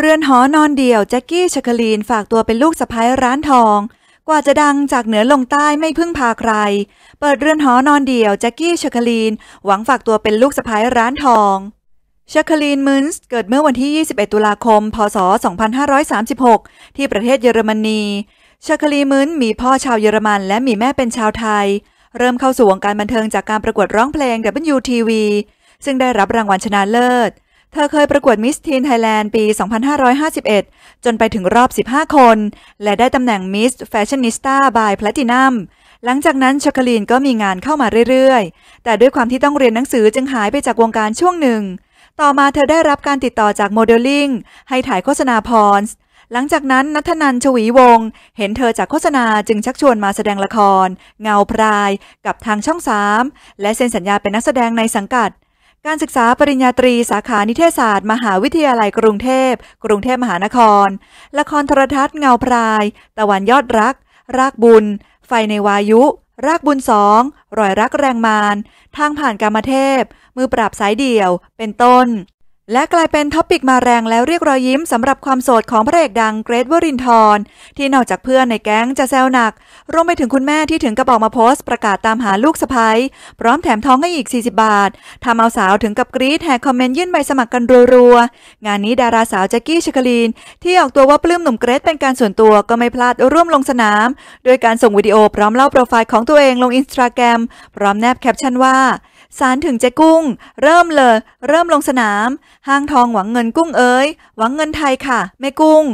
เรือนหอนอนเดี่ยวแจ็กกี้ชคลีนฝากตัวเป็นลูกสะพ้ายร้านทอง กว่าจะดังจากเหนือลงใต้ไม่พึ่งพาใคร เปิดเรือนหอนอนเดี่ยวแจ็กกี้ชคลีนหวังฝากตัวเป็นลูกสะพ้ายร้านทองชคลีนมุนส์เกิดเมื่อวันที่ 21ตุลาคม พศ 2536 ที่ประเทศเยอรมนีชคลีมุนส์มีพ่อชาวเยอรมันและมีแม่เป็นชาวไทย เริ่มเข้าสู่วงการบันเทิงจากการประกวดร้องเพลง WTV ซึ่งได้รับรางวัลชนะเลิศเธอเคยประกวดมิสทีนไทยแลนด์ปี 2551 จนไปถึงรอบ 15 คน และได้ตำแหน่งมิสแฟชั่นนิสต้าบายแพลตินัม หลังจากนั้นชคลีนก็มีงานเข้ามาเรื่อย ๆ แต่ด้วยความที่ต้องเรียนหนังสือจึงหายไปจากวงการช่วงหนึ่ง ต่อมาเธอได้รับการติดต่อจากโมเดลลิ่งให้ถ่ายโฆษณาพรส์ หลังจากนั้นนัทนันชวีวงเห็นเธอจากโฆษณาจึงชักชวนมาแสดงละคร เงาพราย กับทางช่องสามและเซ็นสัญญาเป็นนักแสดงในสังกัดการศึกษาปริญญาตรีสาขานิเทศศาสตร์มหาวิทยาลัยกรุงเทพ กรุงเทพมหานคร ละครโทรทัศน์เงาพราย ตะวันยอดรัก รากบุญ ไฟในวายุ รากบุญสองรอยรักแรงมาน ทางผ่านกรรมเทพ มือปราบสายเดี่ยว เป็นต้นและกลายเป็นท็อปิกมาแรงแล้วเรียกรอยยิ้มสำหรับความโสดของพระเอกดังเกรทวรินทร์ที่นอกจากเพื่อนในแก๊งจะแซวหนัก รวมไปถึงคุณแม่ที่ถึงกระบอกมาโพสต์ประกาศตามหาลูกสะพ้ยพร้อมแถมท้องให้อีก 40 บาททำเอาสาวถึงกับกรี๊ดแห่คอมเมนต์ยื่นใบสมัครกันรัวๆ งานนี้ดาราสาวแจ็กกี้ชิคลีนที่ออกตัวว่าปลื้มหนุ่มเกรทเป็นการส่วนตัวก็ไม่พลาดร่วมลงสนามโดยการส่งวิดีโอพร้อมเล่าโปรไฟล์ของตัวเองลงอินสตาแกรมพร้อมแนบแคปชั่นว่าสารถึงเจ๊กุ้งเริ่มเลย เริ่มลงสนามห้างทองหวังเงินกุ้งเอ๋ยหวังเงินไทยค่ะแม่กุ้ง